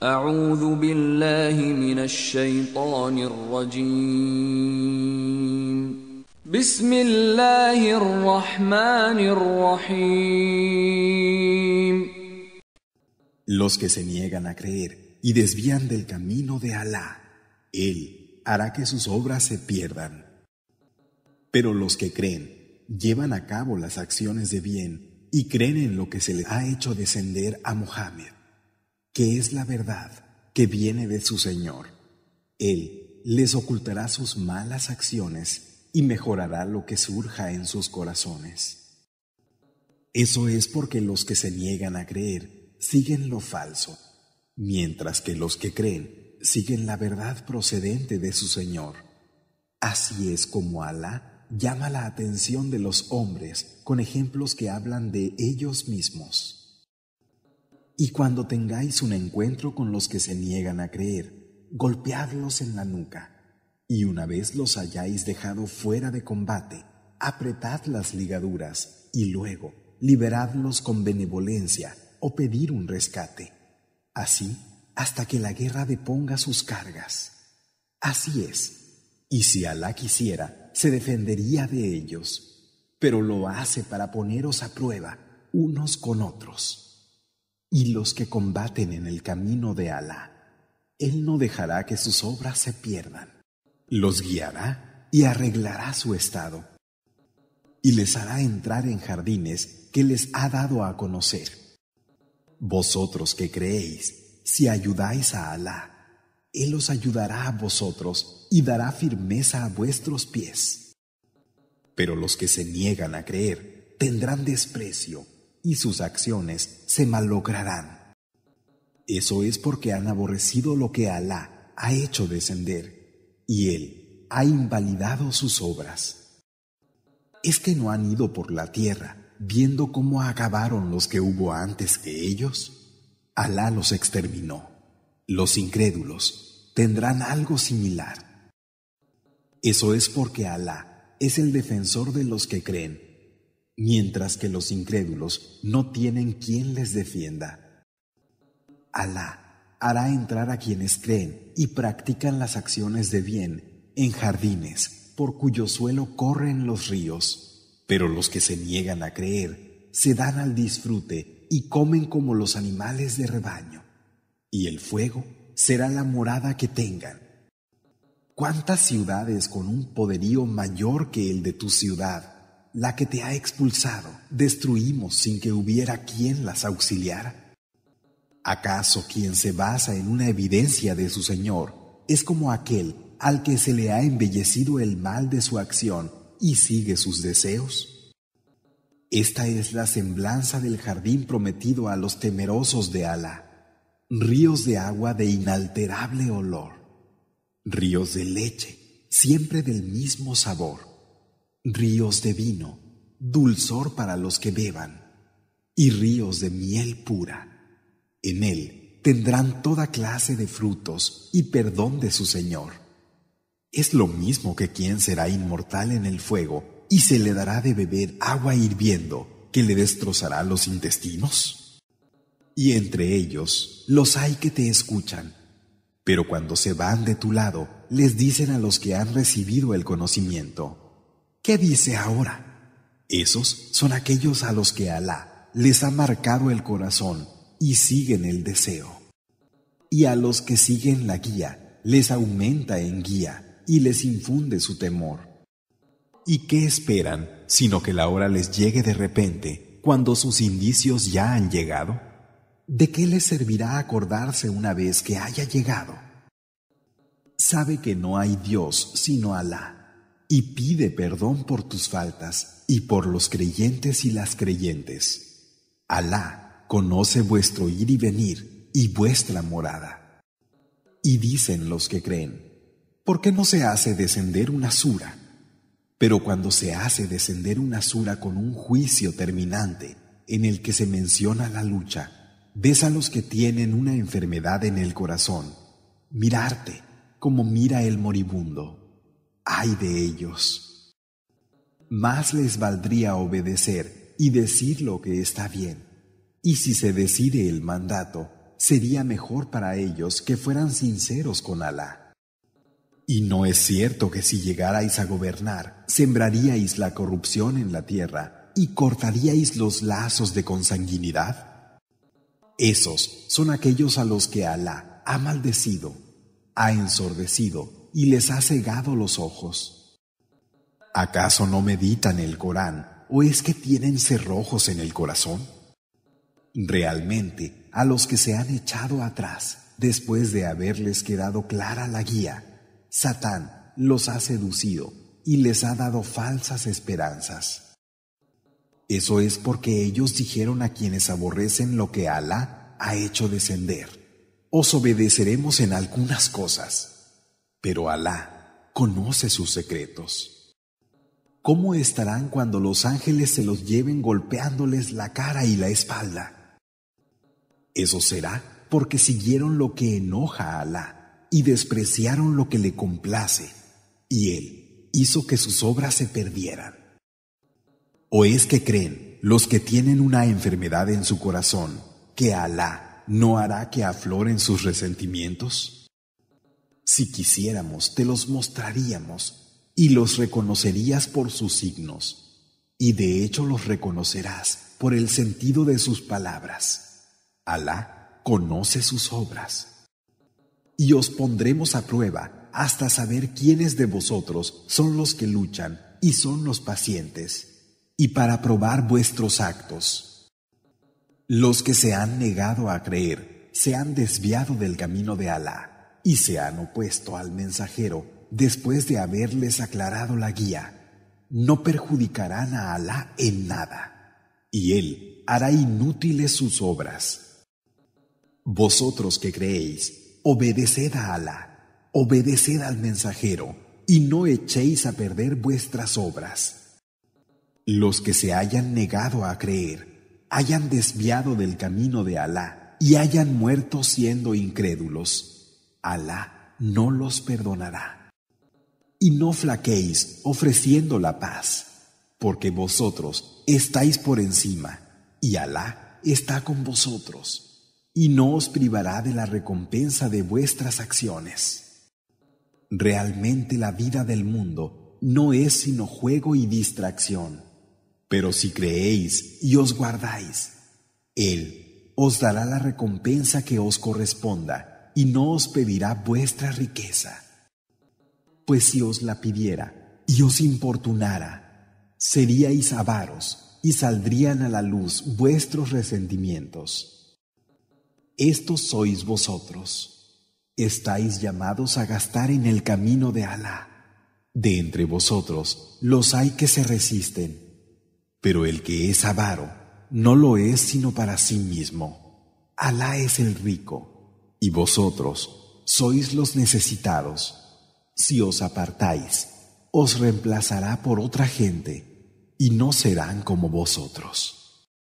Los que se niegan a creer y desvían del camino de Alá, Él hará que sus obras se pierdan. Pero los que creen, llevan a cabo las acciones de bien y creen en lo que se les ha hecho descender a Mohammed que es la verdad que viene de su Señor. Él les ocultará sus malas acciones y mejorará lo que surja en sus corazones. Eso es porque los que se niegan a creer siguen lo falso, mientras que los que creen siguen la verdad procedente de su Señor. Así es como Alá llama la atención de los hombres con ejemplos que hablan de ellos mismos. Y cuando tengáis un encuentro con los que se niegan a creer, golpeadlos en la nuca. Y una vez los hayáis dejado fuera de combate, apretad las ligaduras y luego liberadlos con benevolencia o pedir un rescate. Así hasta que la guerra deponga sus cargas. Así es. Y si Alá quisiera, se defendería de ellos. Pero lo hace para poneros a prueba unos con otros y los que combaten en el camino de Alá. Él no dejará que sus obras se pierdan. Los guiará y arreglará su estado. Y les hará entrar en jardines que les ha dado a conocer. Vosotros que creéis, si ayudáis a Alá, Él os ayudará a vosotros y dará firmeza a vuestros pies. Pero los que se niegan a creer tendrán desprecio y sus acciones se malograrán. Eso es porque han aborrecido lo que Alá ha hecho descender, y Él ha invalidado sus obras. ¿Es que no han ido por la tierra viendo cómo acabaron los que hubo antes que ellos? Alá los exterminó. Los incrédulos tendrán algo similar. Eso es porque Alá es el defensor de los que creen mientras que los incrédulos no tienen quien les defienda. Alá hará entrar a quienes creen y practican las acciones de bien en jardines por cuyo suelo corren los ríos, pero los que se niegan a creer se dan al disfrute y comen como los animales de rebaño, y el fuego será la morada que tengan. ¿Cuántas ciudades con un poderío mayor que el de tu ciudad? la que te ha expulsado, destruimos sin que hubiera quien las auxiliara? ¿Acaso quien se basa en una evidencia de su Señor es como aquel al que se le ha embellecido el mal de su acción y sigue sus deseos? Esta es la semblanza del jardín prometido a los temerosos de Alá, ríos de agua de inalterable olor, ríos de leche, siempre del mismo sabor ríos de vino, dulzor para los que beban, y ríos de miel pura. En él tendrán toda clase de frutos y perdón de su Señor. Es lo mismo que quien será inmortal en el fuego y se le dará de beber agua hirviendo que le destrozará los intestinos. Y entre ellos los hay que te escuchan, pero cuando se van de tu lado les dicen a los que han recibido el conocimiento, ¿Qué dice ahora? Esos son aquellos a los que Alá les ha marcado el corazón y siguen el deseo. Y a los que siguen la guía, les aumenta en guía y les infunde su temor. ¿Y qué esperan sino que la hora les llegue de repente cuando sus indicios ya han llegado? ¿De qué les servirá acordarse una vez que haya llegado? Sabe que no hay Dios sino Alá y pide perdón por tus faltas y por los creyentes y las creyentes. Alá conoce vuestro ir y venir y vuestra morada. Y dicen los que creen, ¿por qué no se hace descender una sura? Pero cuando se hace descender una sura con un juicio terminante en el que se menciona la lucha, ves a los que tienen una enfermedad en el corazón, mirarte como mira el moribundo ay de ellos. Más les valdría obedecer y decir lo que está bien. Y si se decide el mandato, sería mejor para ellos que fueran sinceros con Alá. Y no es cierto que si llegarais a gobernar, sembraríais la corrupción en la tierra y cortaríais los lazos de consanguinidad. Esos son aquellos a los que Alá ha maldecido, ha ensordecido y les ha cegado los ojos. ¿Acaso no meditan el Corán o es que tienen cerrojos en el corazón? Realmente, a los que se han echado atrás, después de haberles quedado clara la guía, Satán los ha seducido y les ha dado falsas esperanzas. Eso es porque ellos dijeron a quienes aborrecen lo que Alá ha hecho descender. Os obedeceremos en algunas cosas pero Alá conoce sus secretos. ¿Cómo estarán cuando los ángeles se los lleven golpeándoles la cara y la espalda? Eso será porque siguieron lo que enoja a Alá y despreciaron lo que le complace, y Él hizo que sus obras se perdieran. ¿O es que creen los que tienen una enfermedad en su corazón que Alá no hará que afloren sus resentimientos? Si quisiéramos, te los mostraríamos y los reconocerías por sus signos. Y de hecho los reconocerás por el sentido de sus palabras. Alá conoce sus obras. Y os pondremos a prueba hasta saber quiénes de vosotros son los que luchan y son los pacientes, y para probar vuestros actos. Los que se han negado a creer se han desviado del camino de Alá y se han opuesto al mensajero después de haberles aclarado la guía, no perjudicarán a Alá en nada, y Él hará inútiles sus obras. Vosotros que creéis, obedeced a Alá, obedeced al mensajero, y no echéis a perder vuestras obras. Los que se hayan negado a creer, hayan desviado del camino de Alá y hayan muerto siendo incrédulos Alá no los perdonará. Y no flaquéis ofreciendo la paz, porque vosotros estáis por encima, y Alá está con vosotros, y no os privará de la recompensa de vuestras acciones. Realmente la vida del mundo no es sino juego y distracción, pero si creéis y os guardáis, Él os dará la recompensa que os corresponda y no os pedirá vuestra riqueza. Pues si os la pidiera y os importunara, seríais avaros y saldrían a la luz vuestros resentimientos. Estos sois vosotros. Estáis llamados a gastar en el camino de Alá. De entre vosotros los hay que se resisten, pero el que es avaro no lo es sino para sí mismo. Alá es el rico. Y vosotros sois los necesitados. Si os apartáis, os reemplazará por otra gente, y no serán como vosotros.